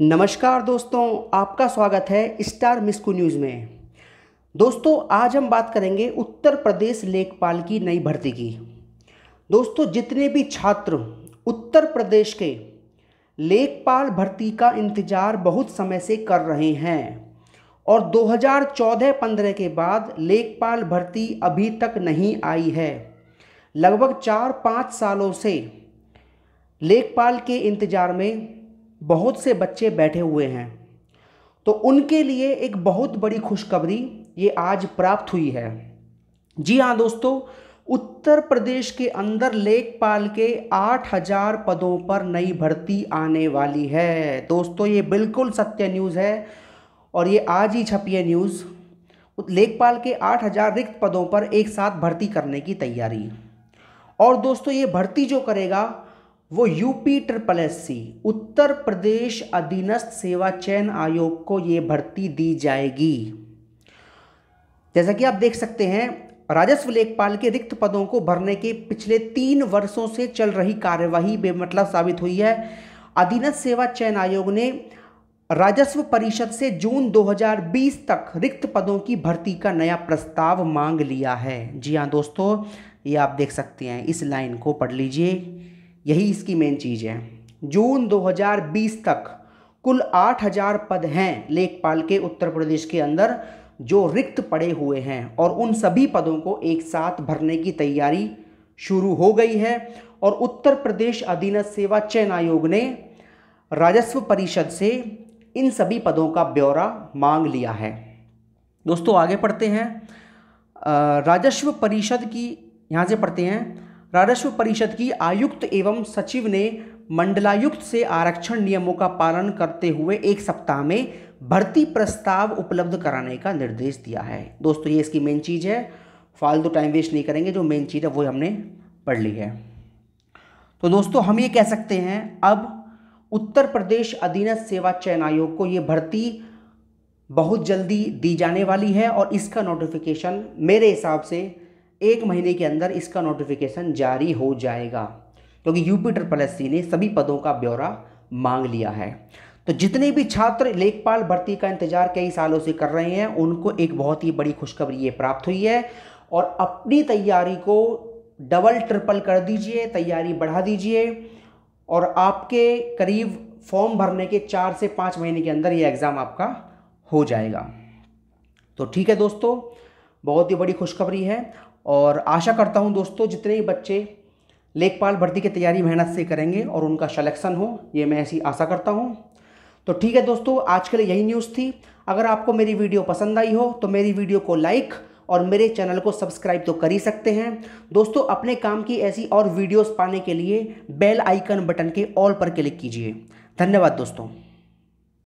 नमस्कार दोस्तों आपका स्वागत है स्टार मिस्कू न्यूज़ में दोस्तों आज हम बात करेंगे उत्तर प्रदेश लेखपाल की नई भर्ती की दोस्तों जितने भी छात्र उत्तर प्रदेश के लेखपाल भर्ती का इंतज़ार बहुत समय से कर रहे हैं और 2014-15 के बाद लेखपाल भर्ती अभी तक नहीं आई है लगभग चार पाँच सालों से लेखपाल के इंतज़ार में बहुत से बच्चे बैठे हुए हैं तो उनके लिए एक बहुत बड़ी खुशखबरी ये आज प्राप्त हुई है जी हाँ दोस्तों उत्तर प्रदेश के अंदर लेखपाल के 8000 पदों पर नई भर्ती आने वाली है दोस्तों ये बिल्कुल सत्य न्यूज़ है और ये आज ही छपी है न्यूज़ लेखपाल के 8000 रिक्त पदों पर एक साथ भर्ती करने की तैयारी और दोस्तों ये भर्ती जो करेगा वो UP triple S C Uttar Pradesh अधीनस्थ सेवा चयन आयोग को ये भर्ती दी जाएगी जैसा कि आप देख सकते हैं राजस्व लेखपाल के रिक्त पदों को भरने के पिछले तीन वर्षों से चल रही कार्यवाही बेमतलब साबित हुई है अधीनस्थ सेवा चयन आयोग ने राजस्व परिषद से जून 2020 तक रिक्त पदों की भर्ती का नया प्रस्ताव मांग लिया है जी हाँ दोस्तों ये आप देख सकते हैं इस लाइन को पढ़ लीजिए यही इसकी मेन चीज़ है जून 2020 तक कुल 8000 पद हैं लेखपाल के उत्तर प्रदेश के अंदर जो रिक्त पड़े हुए हैं और उन सभी पदों को एक साथ भरने की तैयारी शुरू हो गई है और उत्तर प्रदेश अधीन सेवा चयन आयोग ने राजस्व परिषद से इन सभी पदों का ब्यौरा मांग लिया है दोस्तों आगे पढ़ते हैं राजस्व परिषद की यहाँ से पढ़ते हैं राजस्व परिषद की आयुक्त एवं सचिव ने मंडलायुक्त से आरक्षण नियमों का पालन करते हुए एक सप्ताह में भर्ती प्रस्ताव उपलब्ध कराने का निर्देश दिया है दोस्तों ये इसकी मेन चीज़ है फालतू टाइम वेस्ट नहीं करेंगे जो मेन चीज़ है वो हमने पढ़ ली है तो दोस्तों हम ये कह सकते हैं अब उत्तर प्रदेश अधीनस्थ सेवा चयन आयोग को ये भर्ती बहुत जल्दी दी जाने वाली है और इसका नोटिफिकेशन मेरे हिसाब से एक महीने के अंदर इसका नोटिफिकेशन जारी हो जाएगा क्योंकि तो यूपी ट्रिपल एस ने सभी पदों का ब्यौरा मांग लिया है तो जितने भी छात्र लेखपाल भर्ती का इंतजार कई सालों से कर रहे हैं उनको एक बहुत ही बड़ी खुशखबरी ये प्राप्त हुई है और अपनी तैयारी को डबल ट्रिपल कर दीजिए तैयारी बढ़ा दीजिए और आपके करीब फॉर्म भरने के चार से पाँच महीने के अंदर ये एग्ज़ाम आपका हो जाएगा तो ठीक है दोस्तों बहुत ही बड़ी खुशखबरी है और आशा करता हूँ दोस्तों जितने ही बच्चे लेखपाल भर्ती की तैयारी मेहनत से करेंगे और उनका सलेक्शन हो ये मैं ऐसी आशा करता हूँ तो ठीक है दोस्तों आज के लिए यही न्यूज़ थी अगर आपको मेरी वीडियो पसंद आई हो तो मेरी वीडियो को लाइक और मेरे चैनल को सब्सक्राइब तो कर ही सकते हैं दोस्तों अपने काम की ऐसी और वीडियोस पाने के लिए बेल आइकन बटन के ऑल पर क्लिक कीजिए धन्यवाद दोस्तों